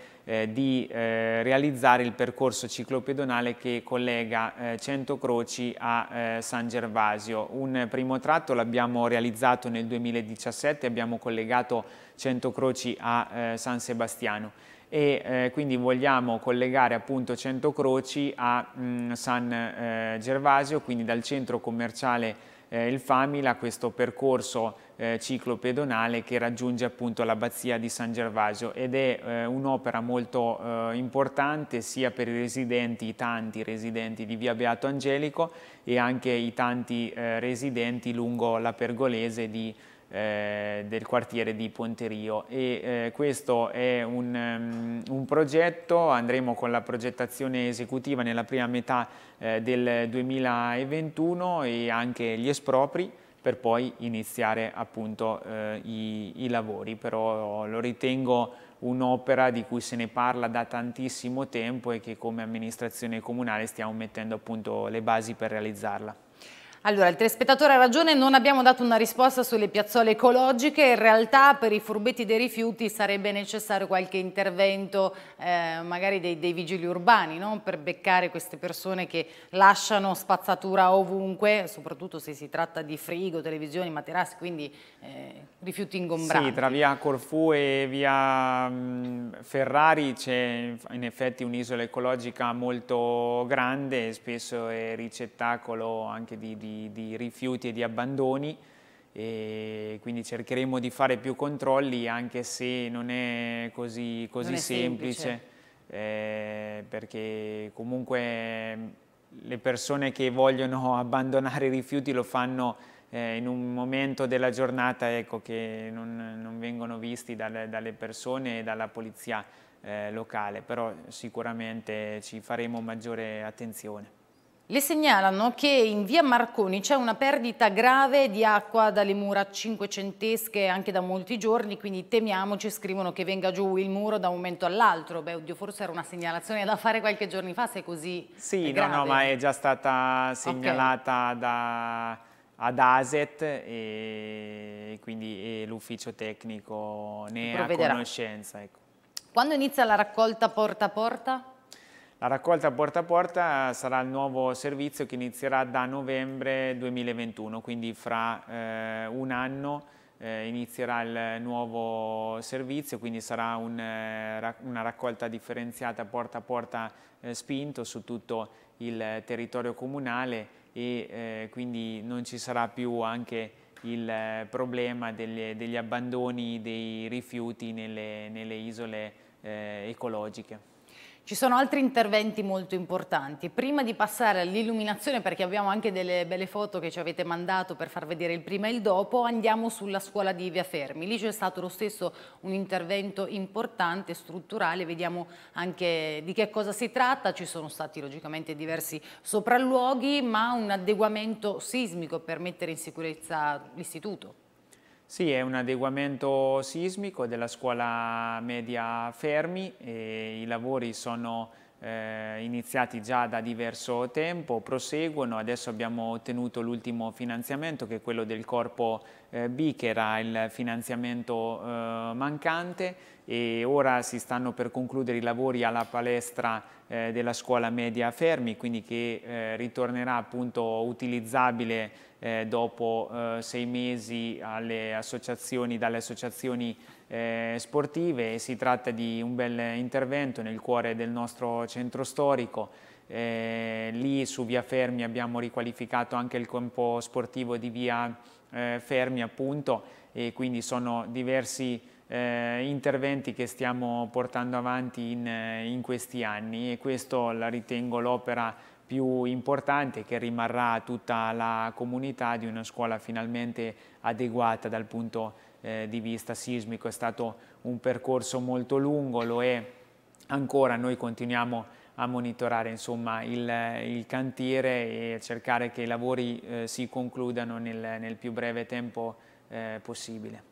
Speaker 2: di realizzare il percorso ciclopedonale che collega Cento Croci a San Gervasio. Un primo tratto l'abbiamo realizzato nel 2017, abbiamo collegato 100 Croci a eh, San Sebastiano e eh, quindi vogliamo collegare appunto 100 Croci a mh, mm, San eh, Gervasio, quindi dal centro commerciale eh, il Famila questo percorso eh, ciclo che raggiunge appunto l'abbazia di San Gervasio ed è eh, un'opera molto eh, importante sia per i residenti, i tanti residenti di via Beato Angelico e anche i tanti residenti lungo la pergolese di eh, del quartiere di Ponterio e eh, questo è un, um, un, progetto, andremo con la progettazione esecutiva nella prima metà eh, del 2021 e anche gli espropri per poi iniziare appunto eh, i, i lavori, però lo ritengo un'opera di cui se ne parla da tantissimo tempo e che come amministrazione comunale stiamo mettendo appunto le basi per realizzarla.
Speaker 1: Allora, il telespettatore ha ragione, non abbiamo dato una risposta sulle piazzole ecologiche, in realtà per i furbetti dei rifiuti sarebbe necessario qualche intervento eh, magari dei, dei, vigili urbani no? per beccare queste persone che lasciano spazzatura ovunque, soprattutto se si tratta di frigo, televisioni, materassi, quindi eh, rifiuti ingombranti. Sì, tra
Speaker 2: via Corfu e via mh, mm, Ferrari c'è in effetti un'isola ecologica molto grande, spesso è ricettacolo anche di, di di, rifiuti e di abbandoni e quindi cercheremo di fare più controlli anche se non è così, così non è semplice, semplice. Eh, perché comunque mm, le persone che vogliono abbandonare i rifiuti lo fanno eh, in un momento della giornata ecco, che non, non, vengono visti dalle, dalle persone e dalla polizia eh, locale, però sicuramente ci faremo maggiore attenzione.
Speaker 1: Le segnalano che in via Marconi c'è una perdita grave di acqua dalle mura cinquecentesche anche da molti giorni, quindi temiamoci, scrivono che venga giù il muro da un momento all'altro. Beh, oddio, forse era una segnalazione da fare qualche giorno fa, se è così
Speaker 2: Sì, è no, no, ma è già stata segnalata okay. da, ad ASET e quindi l'ufficio tecnico ne ha conoscenza. Ecco.
Speaker 1: Quando inizia la raccolta porta a porta?
Speaker 2: La raccolta porta a porta sarà il nuovo servizio che inizierà da novembre 2021, quindi fra eh, un anno eh, inizierà il nuovo servizio, quindi sarà un, eh, una raccolta differenziata porta a porta eh, spinto su tutto il territorio comunale e eh, quindi non ci sarà più anche il eh, problema delle, degli abbandoni dei rifiuti nelle, nelle isole ecologiche.
Speaker 1: Ci sono altri interventi molto importanti. Prima di passare all'illuminazione, perché abbiamo anche delle belle foto che ci avete mandato per far vedere il prima e il dopo, andiamo sulla scuola di Via Fermi. Lì c'è stato lo stesso un intervento importante, strutturale, vediamo anche di che cosa si tratta. Ci sono stati logicamente diversi sopralluoghi, ma un adeguamento sismico per mettere in sicurezza l'istituto.
Speaker 2: Sì, è un adeguamento sismico della scuola media Fermi e i lavori sono eh, iniziati già da diverso tempo, proseguono, adesso abbiamo ottenuto l'ultimo finanziamento che è quello del corpo eh, B che era il finanziamento eh, mancante e ora si stanno per concludere i lavori alla palestra eh, della scuola media Fermi, quindi che eh, ritornerà appunto utilizzabile eh, dopo eh, sei mesi alle associazioni, dalle associazioni eh, sportive. Si tratta di un bel intervento nel cuore del nostro centro storico. Eh, lì su via Fermi abbiamo riqualificato anche il campo sportivo di via Fermi appunto e quindi sono diversi eh, interventi che stiamo portando avanti in, eh, in questi anni e questo la ritengo l'opera più importante che rimarrà tutta la comunità di una scuola finalmente adeguata dal punto eh, di vista sismico. È stato un percorso molto lungo, lo è ancora, noi continuiamo a monitorare insomma, il, eh, il, cantiere e cercare che i lavori eh, si concludano nel, nel più breve tempo eh, possibile.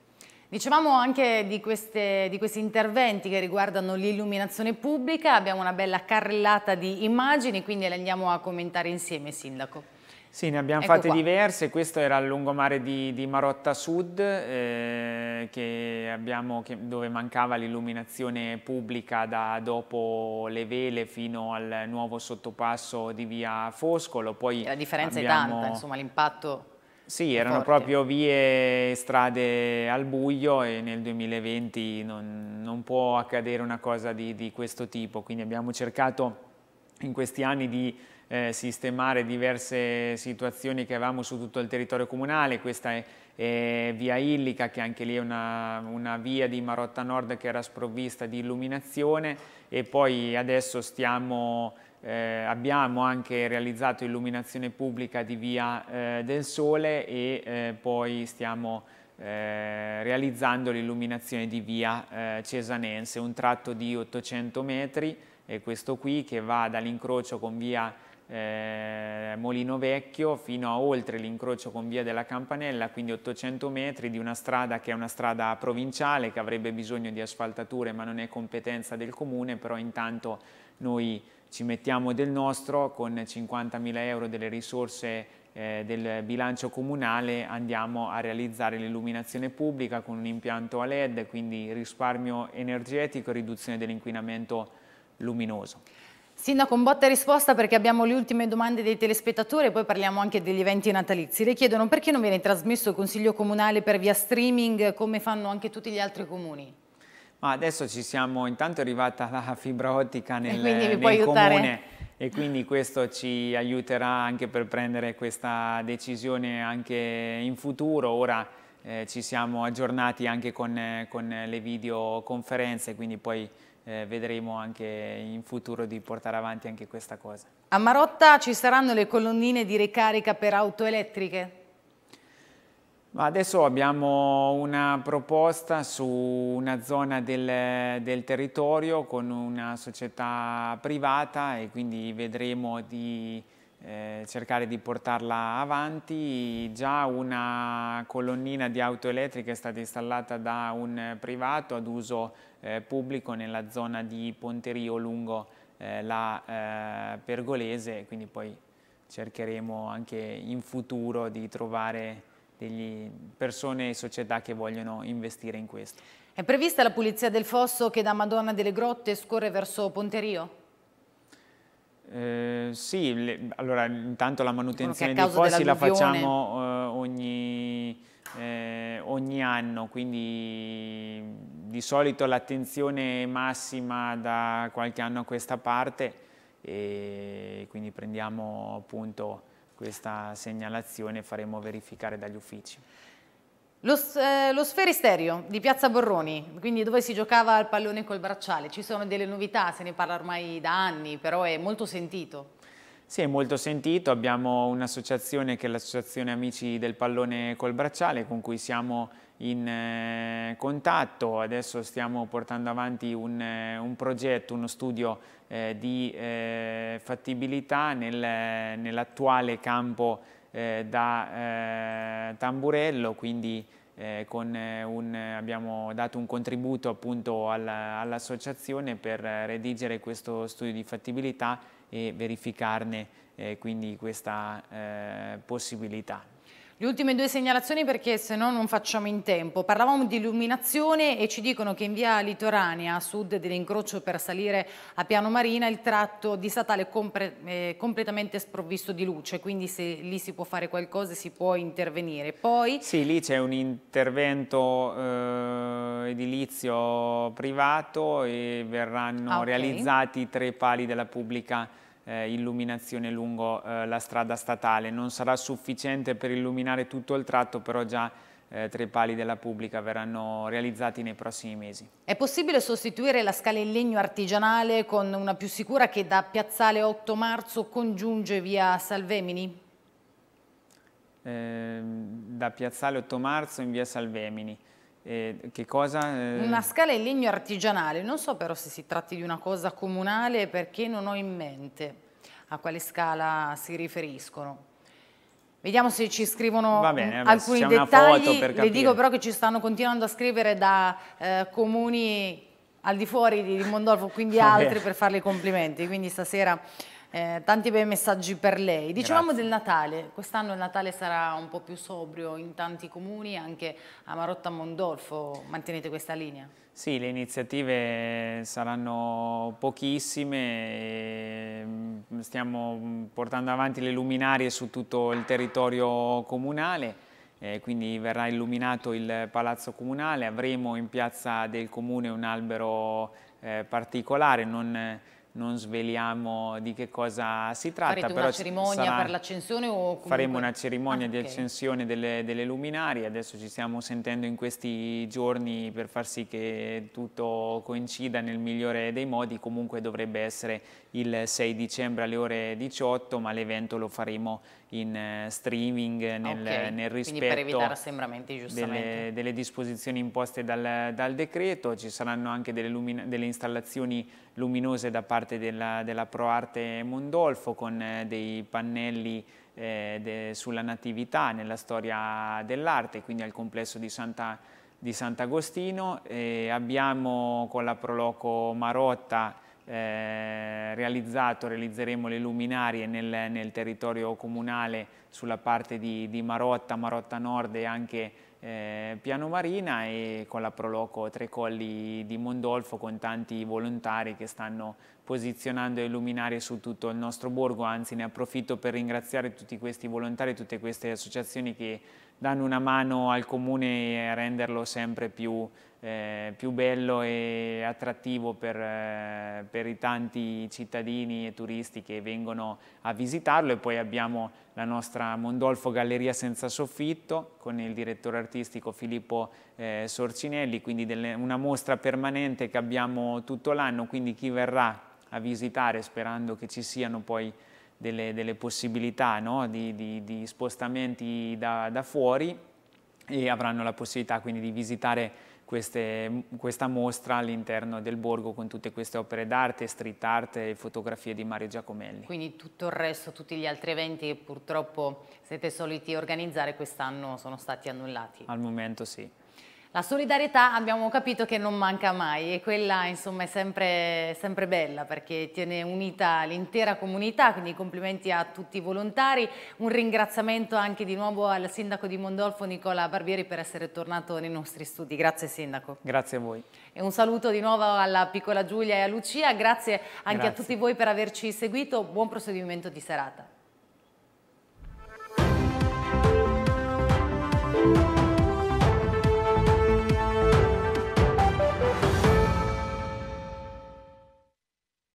Speaker 1: Dicevamo anche di, queste, di, questi interventi che riguardano l'illuminazione pubblica, abbiamo una bella carrellata di immagini, quindi le andiamo a commentare insieme, Sindaco.
Speaker 2: Sì, ne abbiamo ecco fatte qua. diverse, questo era il lungomare di, di Marotta Sud, eh, che abbiamo, che, dove mancava l'illuminazione pubblica da dopo le vele fino al nuovo sottopasso di via Foscolo. Poi la differenza abbiamo... è tanta, insomma l'impatto sì, erano forte. proprio vie, e strade al buio e nel 2020 non, non può accadere una cosa di, di, questo tipo, quindi abbiamo cercato in questi anni di eh, sistemare diverse situazioni che avevamo su tutto il territorio comunale, questa è, è via Illica che anche lì è una, una via di Marotta Nord che era sprovvista di illuminazione e poi adesso stiamo eh, abbiamo anche realizzato illuminazione pubblica di Via eh, del Sole e eh, poi stiamo eh, realizzando l'illuminazione di Via eh, Cesanense, un tratto di 800 metri, è questo qui che va dall'incrocio con Via eh, Molino Vecchio fino a oltre l'incrocio con via della Campanella, quindi 800 metri di una strada che è una strada provinciale che avrebbe bisogno di asfaltature ma non è competenza del comune, però intanto noi ci mettiamo del nostro, con 50.000 euro delle risorse eh, del bilancio comunale andiamo a realizzare l'illuminazione pubblica con un impianto a LED, quindi risparmio energetico e riduzione dell'inquinamento luminoso.
Speaker 1: Sindaco, un botta e risposta perché abbiamo le ultime domande dei telespettatori e poi parliamo anche degli eventi natalizi. Le chiedono perché non viene trasmesso il Consiglio Comunale per via streaming come fanno anche tutti gli altri comuni?
Speaker 2: ma adesso ci siamo, intanto è arrivata la fibra ottica nel, nel comune e quindi questo ci aiuterà anche per prendere questa decisione anche in futuro. Ora eh, ci siamo aggiornati anche con, con le videoconferenze, quindi poi eh, vedremo anche in futuro di portare avanti anche questa cosa. A
Speaker 1: Marotta ci saranno le colonnine di ricarica per auto elettriche?
Speaker 2: Adesso abbiamo una proposta su una zona del, del, territorio con una società privata e quindi vedremo di eh, cercare di portarla avanti. Già una colonnina di auto elettriche è stata installata da un privato ad uso eh, pubblico nella zona di Ponterio lungo eh, la eh, Pergolese, quindi poi cercheremo anche in futuro di trovare delle persone e società che vogliono investire in questo.
Speaker 1: È prevista la pulizia del fosso che da Madonna delle Grotte scorre verso Ponterio?
Speaker 2: Eh, sì, le, allora intanto la manutenzione dei fossi la facciamo eh, ogni, eh, ogni, anno, quindi di solito l'attenzione massima da qualche anno a questa parte e quindi prendiamo appunto questa segnalazione faremo verificare dagli uffici. Lo, eh, lo, sferisterio di Piazza Borroni, quindi dove si giocava al
Speaker 1: pallone col bracciale, ci sono delle novità, se ne parla ormai da anni, però è molto sentito.
Speaker 2: Sì, è molto sentito. Abbiamo un'associazione che è l'Associazione Amici del Pallone col Bracciale con cui siamo in eh, contatto. Adesso stiamo portando avanti un, eh, un progetto, uno studio eh, di eh, fattibilità nel, nell'attuale campo eh, da Tamburello, quindi un, abbiamo dato un contributo appunto all'associazione all per redigere questo studio di fattibilità e verificarne eh, quindi questa eh, possibilità.
Speaker 1: Le ultime due segnalazioni perché se no non facciamo in tempo. Parlavamo di illuminazione e ci dicono che in via Litoranea, a sud dell'incrocio per salire a Piano Marina, il tratto di statale è completamente sprovvisto di luce, quindi se lì si può fare qualcosa si può intervenire. Poi...
Speaker 2: Sì, lì c'è un intervento eh, edilizio privato e verranno ah, okay. realizzati tre pali della pubblica eh, illuminazione lungo eh, la strada statale. Non sarà sufficiente per illuminare tutto il tratto, però già eh, tra pali della pubblica verranno realizzati nei prossimi mesi.
Speaker 1: È possibile sostituire la scala in legno artigianale con una più sicura che da Piazzale 8 Marzo congiunge via Salvemini?
Speaker 2: Eh, da Piazzale 8 Marzo in via Salvemini. Eh, che cosa? Eh... Una
Speaker 1: scala in legno
Speaker 2: artigianale,
Speaker 1: non so però se si tratti di una cosa comunale perché non ho in mente a quale scala si riferiscono. Vediamo se ci scrivono va bene, vabbè, alcuni dettagli, le dico però che ci stanno continuando a scrivere da eh, comuni al di fuori di Mondolfo, quindi altri per farle i complimenti, quindi stasera eh, tanti bei messaggi per lei. Dicevamo Grazie. del Natale, quest'anno il Natale sarà un po' più sobrio in tanti comuni, anche a Marotta Mondolfo mantenete questa linea?
Speaker 2: Sì, le iniziative saranno pochissime, mm, stiamo mm, portando avanti le luminarie su tutto il territorio comunale. Eh, quindi verrà illuminato il palazzo comunale, avremo in piazza del comune un albero eh, particolare, non, non sveliamo di che cosa si tratta. Farete però una cerimonia sarà, per
Speaker 1: l'accensione comunque... Faremo una
Speaker 2: cerimonia ah, di okay. accensione delle, delle, luminarie, adesso ci stiamo sentendo in questi giorni per far sì che tutto coincida nel migliore dei modi, comunque dovrebbe essere il 6 dicembre alle ore 18, ma l'evento lo faremo in eh, streaming nel, okay. nel rispetto delle, delle, disposizioni imposte dal, dal, decreto, ci saranno anche delle, lumina, delle installazioni luminose da parte della, della ProArte Mondolfo con eh, dei pannelli eh, de, sulla natività nella storia dell'arte, quindi al complesso di Santa di Sant'Agostino, eh, abbiamo con la Proloco Marotta eh, realizzato, realizzeremo le luminarie nel, nel, territorio comunale sulla parte di, di Marotta, Marotta Nord e anche eh, Piano Marina e con la Proloco Tre Colli di Mondolfo con tanti volontari che stanno posizionando le luminarie su tutto il nostro borgo, anzi ne approfitto per ringraziare tutti questi volontari, e tutte queste associazioni che danno una mano al comune e a renderlo sempre più eh, più bello e attrattivo per, eh, per, i tanti cittadini e turisti che vengono a visitarlo e poi abbiamo la nostra Mondolfo Galleria Senza Soffitto con il direttore artistico Filippo eh, Sorcinelli, quindi delle, una mostra permanente che abbiamo tutto l'anno, quindi chi verrà a visitare sperando che ci siano poi delle, delle possibilità no? di, di, di, spostamenti da, da fuori e avranno la possibilità quindi di visitare queste, questa mostra all'interno del borgo con tutte queste opere d'arte, street art e fotografie di Mario Giacomelli. Quindi tutto il
Speaker 1: resto, tutti gli altri eventi che purtroppo siete soliti organizzare quest'anno sono stati
Speaker 2: annullati? Al momento sì.
Speaker 1: La solidarietà abbiamo capito che non manca mai e quella insomma è sempre, sempre bella perché tiene unita l'intera comunità, quindi complimenti a tutti i volontari, un ringraziamento anche di nuovo al sindaco di Mondolfo Nicola Barbieri per essere tornato nei nostri studi, grazie sindaco. Grazie a voi. E un saluto di nuovo alla piccola Giulia e a Lucia, grazie anche grazie. a tutti voi per averci seguito, buon proseguimento di serata.